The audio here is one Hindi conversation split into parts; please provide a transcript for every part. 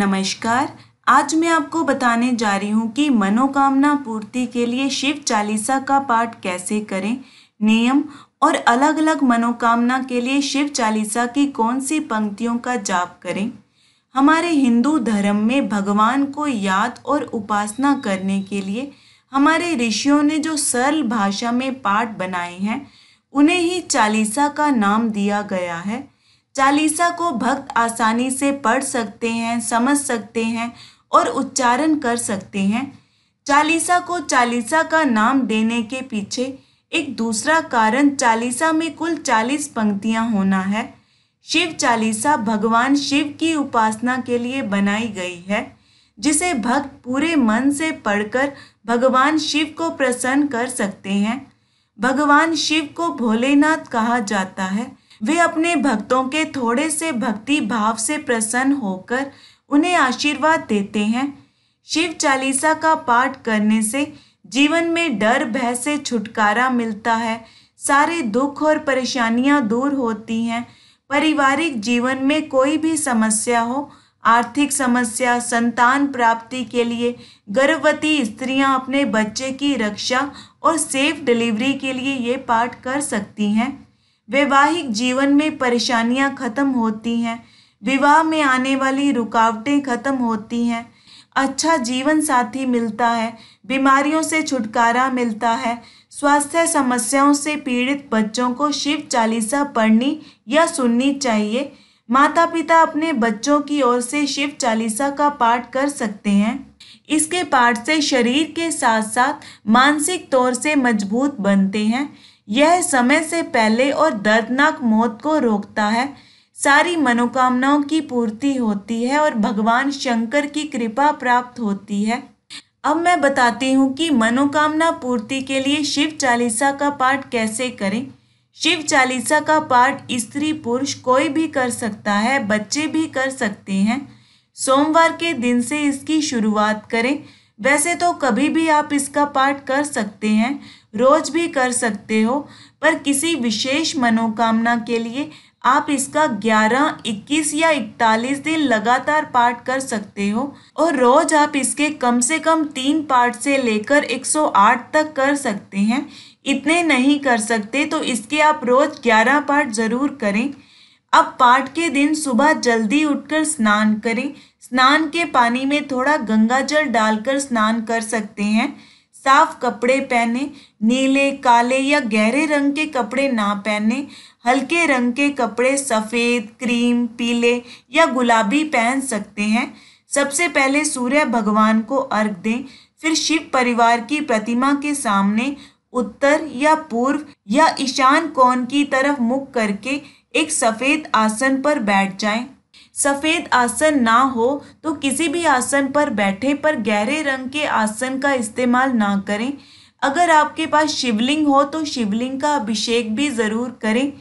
नमस्कार आज मैं आपको बताने जा रही हूँ कि मनोकामना पूर्ति के लिए शिव चालीसा का पाठ कैसे करें नियम और अलग अलग मनोकामना के लिए शिव चालीसा की कौन सी पंक्तियों का जाप करें हमारे हिंदू धर्म में भगवान को याद और उपासना करने के लिए हमारे ऋषियों ने जो सरल भाषा में पाठ बनाए हैं उन्हें ही चालीसा का नाम दिया गया है चालीसा को भक्त आसानी से पढ़ सकते हैं समझ सकते हैं और उच्चारण कर सकते हैं चालीसा को चालीसा का नाम देने के पीछे एक दूसरा कारण चालीसा में कुल चालीस पंक्तियां होना है शिव चालीसा भगवान शिव की उपासना के लिए बनाई गई है जिसे भक्त पूरे मन से पढ़कर भगवान शिव को प्रसन्न कर सकते हैं भगवान शिव को भोलेनाथ कहा जाता है वे अपने भक्तों के थोड़े से भक्ति भाव से प्रसन्न होकर उन्हें आशीर्वाद देते हैं शिव चालीसा का पाठ करने से जीवन में डर भय से छुटकारा मिलता है सारे दुख और परेशानियां दूर होती हैं पारिवारिक जीवन में कोई भी समस्या हो आर्थिक समस्या संतान प्राप्ति के लिए गर्भवती स्त्रियां अपने बच्चे की रक्षा और सेफ डिलीवरी के लिए ये पाठ कर सकती हैं वैवाहिक जीवन में परेशानियां खत्म होती हैं विवाह में आने वाली रुकावटें खत्म होती हैं अच्छा जीवन साथी मिलता है बीमारियों से छुटकारा मिलता है स्वास्थ्य समस्याओं से पीड़ित बच्चों को शिव चालीसा पढ़नी या सुननी चाहिए माता पिता अपने बच्चों की ओर से शिव चालीसा का पाठ कर सकते हैं इसके पाठ से शरीर के साथ साथ मानसिक तौर से मजबूत बनते हैं यह समय से पहले और दर्दनाक मौत को रोकता है सारी मनोकामनाओं की पूर्ति होती है और भगवान शंकर की कृपा प्राप्त होती है अब मैं बताती हूँ कि मनोकामना पूर्ति के लिए शिव चालीसा का पाठ कैसे करें शिव चालीसा का पाठ स्त्री पुरुष कोई भी कर सकता है बच्चे भी कर सकते हैं सोमवार के दिन से इसकी शुरुआत करें वैसे तो कभी भी आप इसका पाठ कर सकते हैं रोज भी कर सकते हो पर किसी विशेष मनोकामना के लिए आप इसका 11, 21 या 41 दिन लगातार पाठ कर सकते हो और रोज आप इसके कम से कम तीन पाठ से लेकर 108 तक कर सकते हैं इतने नहीं कर सकते तो इसके आप रोज 11 पाठ ज़रूर करें अब पाठ के दिन सुबह जल्दी उठकर स्नान करें स्नान के पानी में थोड़ा गंगा जल डालकर स्नान कर सकते हैं साफ कपड़े पहने नीले काले या गहरे रंग के कपड़े ना पहने हल्के रंग के कपड़े सफ़ेद क्रीम पीले या गुलाबी पहन सकते हैं सबसे पहले सूर्य भगवान को अर्घ दें फिर शिव परिवार की प्रतिमा के सामने उत्तर या पूर्व या ईशान कोण की तरफ मुख करके एक सफ़ेद आसन पर बैठ जाएं। सफ़ेद आसन ना हो तो किसी भी आसन पर बैठे पर गहरे रंग के आसन का इस्तेमाल ना करें अगर आपके पास शिवलिंग हो तो शिवलिंग का अभिषेक भी ज़रूर करें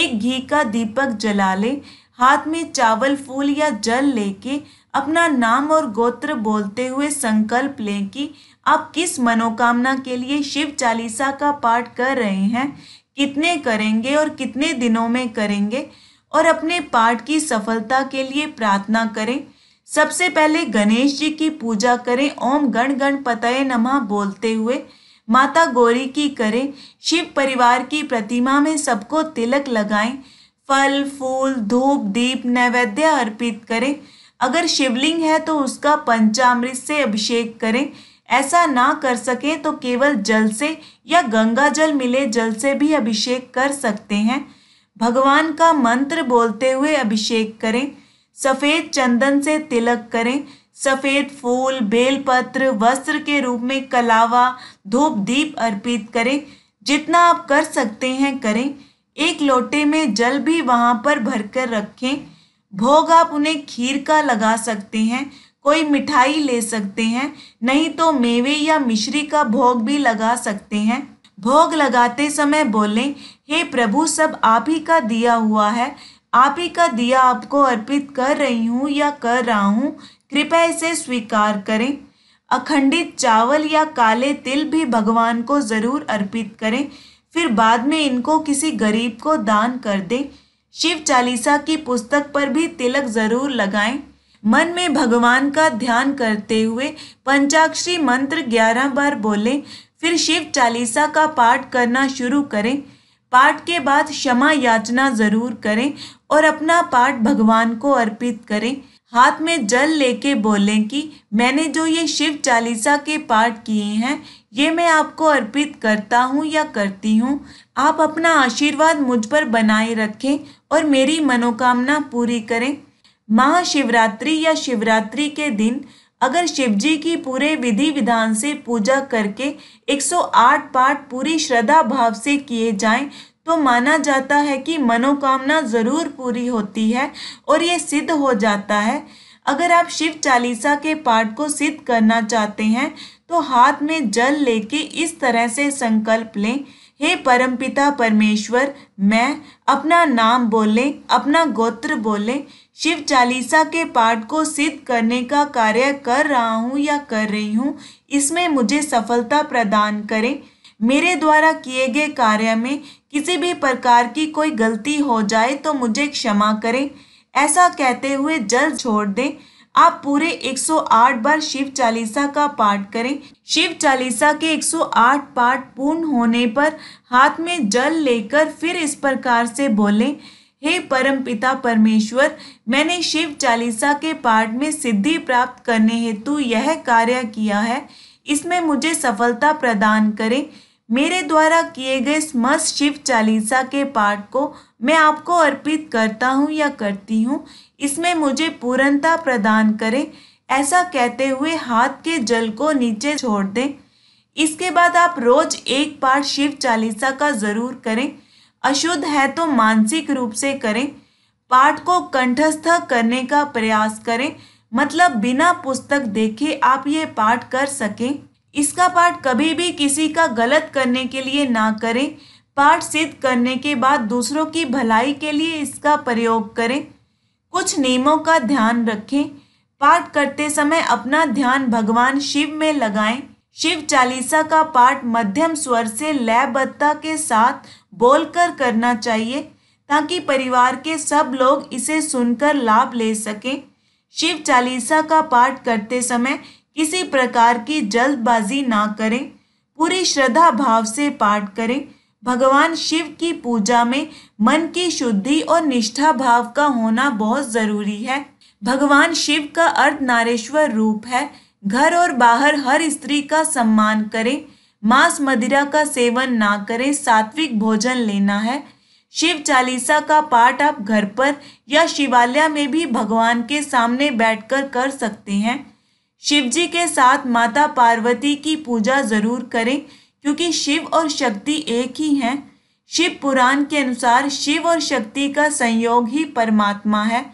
एक घी का दीपक जला लें हाथ में चावल फूल या जल लेके अपना नाम और गोत्र बोलते हुए संकल्प लें कि आप किस मनोकामना के लिए शिव चालीसा का पाठ कर रहे हैं कितने करेंगे और कितने दिनों में करेंगे और अपने पाठ की सफलता के लिए प्रार्थना करें सबसे पहले गणेश जी की पूजा करें ओम गण गण पतये नमः बोलते हुए माता गौरी की करें शिव परिवार की प्रतिमा में सबको तिलक लगाएं फल फूल धूप दीप नैवेद्य अर्पित करें अगर शिवलिंग है तो उसका पंचामृत से अभिषेक करें ऐसा ना कर सकें तो केवल जल से या गंगा जल मिले जल से भी अभिषेक कर सकते हैं भगवान का मंत्र बोलते हुए अभिषेक करें सफ़ेद चंदन से तिलक करें सफ़ेद फूल बेलपत्र वस्त्र के रूप में कलावा धूप दीप अर्पित करें जितना आप कर सकते हैं करें एक लोटे में जल भी वहाँ पर भर कर रखें भोग आप उन्हें खीर का लगा सकते हैं कोई मिठाई ले सकते हैं नहीं तो मेवे या मिश्री का भोग भी लगा सकते हैं भोग लगाते समय बोलें हे प्रभु सब आप ही का दिया हुआ है आप ही का दिया आपको अर्पित कर रही हूँ या कर रहा हूँ कृपया इसे स्वीकार करें अखंडित चावल या काले तिल भी भगवान को ज़रूर अर्पित करें फिर बाद में इनको किसी गरीब को दान कर दें शिव चालीसा की पुस्तक पर भी तिलक ज़रूर लगाएं मन में भगवान का ध्यान करते हुए पंचाक्षरी मंत्र ग्यारह बार बोलें फिर शिव चालीसा का पाठ करना शुरू करें पाठ के बाद क्षमा याचना जरूर करें और अपना पाठ भगवान को अर्पित करें हाथ में जल लेके बोलें कि मैंने जो ये शिव चालीसा के पाठ किए हैं ये मैं आपको अर्पित करता हूँ या करती हूँ आप अपना आशीर्वाद मुझ पर बनाए रखें और मेरी मनोकामना पूरी करें महाशिवरात्रि या शिवरात्रि के दिन अगर शिव जी की पूरे विधि विधान से पूजा करके 108 पाठ पूरी श्रद्धा भाव से किए जाएं तो माना जाता है कि मनोकामना ज़रूर पूरी होती है और ये सिद्ध हो जाता है अगर आप शिव चालीसा के पाठ को सिद्ध करना चाहते हैं तो हाथ में जल लेके इस तरह से संकल्प लें हे परमपिता परमेश्वर मैं अपना नाम बोलें अपना गोत्र बोलें शिव चालीसा के पाठ को सिद्ध करने का कार्य कर रहा हूँ या कर रही हूँ इसमें मुझे सफलता प्रदान करें मेरे द्वारा किए गए कार्य में किसी भी प्रकार की कोई गलती हो जाए तो मुझे क्षमा करें ऐसा कहते हुए जल छोड़ दें आप पूरे 108 बार शिव चालीसा का पाठ करें शिव चालीसा के 108 पाठ पूर्ण होने पर हाथ में जल लेकर फिर इस प्रकार से बोलें हे परम पिता परमेश्वर मैंने शिव चालीसा के पाठ में सिद्धि प्राप्त करने हेतु यह कार्य किया है इसमें मुझे सफलता प्रदान करें मेरे द्वारा किए गए समस्त शिव चालीसा के पाठ को मैं आपको अर्पित करता हूँ या करती हूँ इसमें मुझे पूर्णता प्रदान करें ऐसा कहते हुए हाथ के जल को नीचे छोड़ दें इसके बाद आप रोज एक पाठ शिव चालीसा का ज़रूर करें अशुद्ध है तो मानसिक रूप से करें पाठ को कंठस्थ करने का प्रयास करें मतलब बिना पुस्तक देखे आप ये पाठ कर सकें इसका पाठ कभी भी किसी का गलत करने के लिए ना करें पाठ सिद्ध करने के बाद दूसरों की भलाई के लिए इसका प्रयोग करें कुछ नियमों का ध्यान रखें पाठ करते समय अपना ध्यान भगवान शिव में लगाएं शिव चालीसा का पाठ मध्यम स्वर से लयबद्धता के साथ बोलकर करना चाहिए ताकि परिवार के सब लोग इसे सुनकर लाभ ले सकें शिव चालीसा का पाठ करते समय किसी प्रकार की जल्दबाजी ना करें पूरी श्रद्धा भाव से पाठ करें भगवान शिव की पूजा में मन की शुद्धि और निष्ठा भाव का होना बहुत ज़रूरी है भगवान शिव का अर्थ नारेश्वर रूप है घर और बाहर हर स्त्री का सम्मान करें मांस मदिरा का सेवन ना करें सात्विक भोजन लेना है शिव चालीसा का पाठ आप घर पर या शिवालय में भी भगवान के सामने बैठकर कर सकते हैं शिव जी के साथ माता पार्वती की पूजा जरूर करें क्योंकि शिव और शक्ति एक ही हैं शिव पुराण के अनुसार शिव और शक्ति का संयोग ही परमात्मा है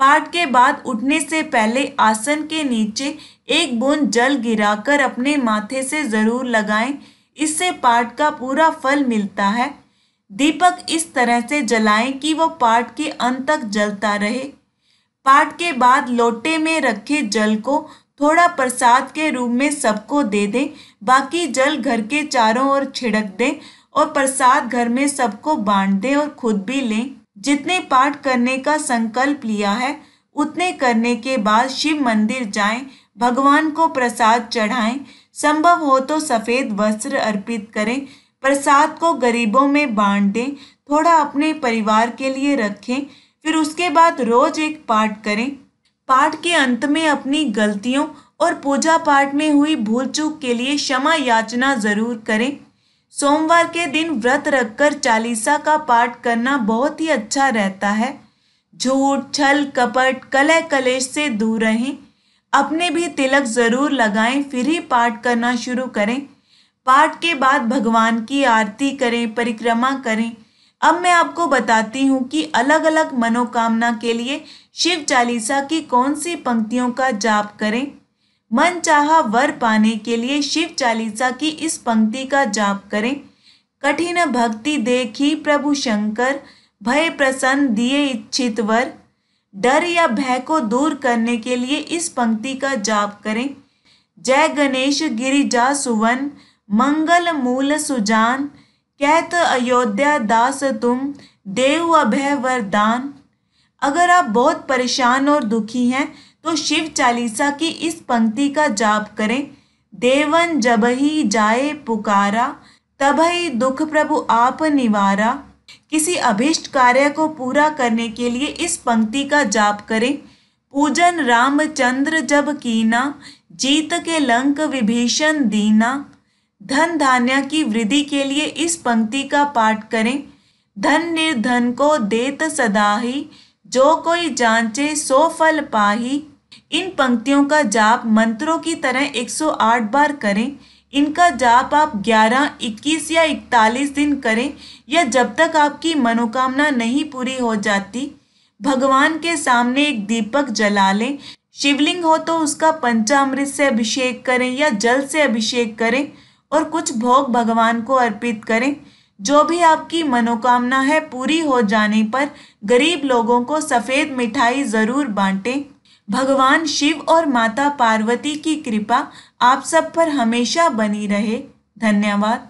पाठ के बाद उठने से पहले आसन के नीचे एक बूंद जल गिराकर अपने माथे से ज़रूर लगाएं इससे पाठ का पूरा फल मिलता है दीपक इस तरह से जलाएं कि वो पाठ के अंत तक जलता रहे पाठ के बाद लोटे में रखे जल को थोड़ा प्रसाद के रूप में सबको दे दें बाकी जल घर के चारों ओर छिड़क दें और प्रसाद घर में सबको बांट दें और खुद भी लें जितने पाठ करने का संकल्प लिया है उतने करने के बाद शिव मंदिर जाएं, भगवान को प्रसाद चढ़ाएं, संभव हो तो सफ़ेद वस्त्र अर्पित करें प्रसाद को गरीबों में बांट दें थोड़ा अपने परिवार के लिए रखें फिर उसके बाद रोज एक पाठ करें पाठ के अंत में अपनी गलतियों और पूजा पाठ में हुई भूल चूक के लिए क्षमा याचना ज़रूर करें सोमवार के दिन व्रत रखकर चालीसा का पाठ करना बहुत ही अच्छा रहता है झूठ छल कपट कलह कलेश से दूर रहें अपने भी तिलक जरूर लगाएं फिर ही पाठ करना शुरू करें पाठ के बाद भगवान की आरती करें परिक्रमा करें अब मैं आपको बताती हूँ कि अलग अलग मनोकामना के लिए शिव चालीसा की कौन सी पंक्तियों का जाप करें मन चाह वर पाने के लिए शिव चालीसा की इस पंक्ति का जाप करें कठिन भक्ति देखी प्रभु शंकर भय प्रसन्न दिए इच्छित वर डर या भय को दूर करने के लिए इस पंक्ति का जाप करें जय गणेश गिरिजा सुवन मंगल मूल सुजान कहत अयोध्या दास तुम देव अभय वरदान अगर आप बहुत परेशान और दुखी हैं तो शिव चालीसा की इस पंक्ति का जाप करें देवन जब ही जाए पुकारा तब ही दुख प्रभु आप निवारा किसी अभिष्ट कार्य को पूरा करने के लिए इस पंक्ति का जाप करें पूजन रामचंद्र जब कीना जीत के लंक विभीषण दीना धन धान्य की वृद्धि के लिए इस पंक्ति का पाठ करें धन निर्धन को देत सदा ही जो कोई जांचे सो फल पाही इन पंक्तियों का जाप मंत्रों की तरह 108 बार करें इनका जाप आप 11, 21 या 41 दिन करें या जब तक आपकी मनोकामना नहीं पूरी हो जाती भगवान के सामने एक दीपक जला लें शिवलिंग हो तो उसका पंचामृत से अभिषेक करें या जल से अभिषेक करें और कुछ भोग भगवान को अर्पित करें जो भी आपकी मनोकामना है पूरी हो जाने पर गरीब लोगों को सफ़ेद मिठाई ज़रूर बांटें भगवान शिव और माता पार्वती की कृपा आप सब पर हमेशा बनी रहे धन्यवाद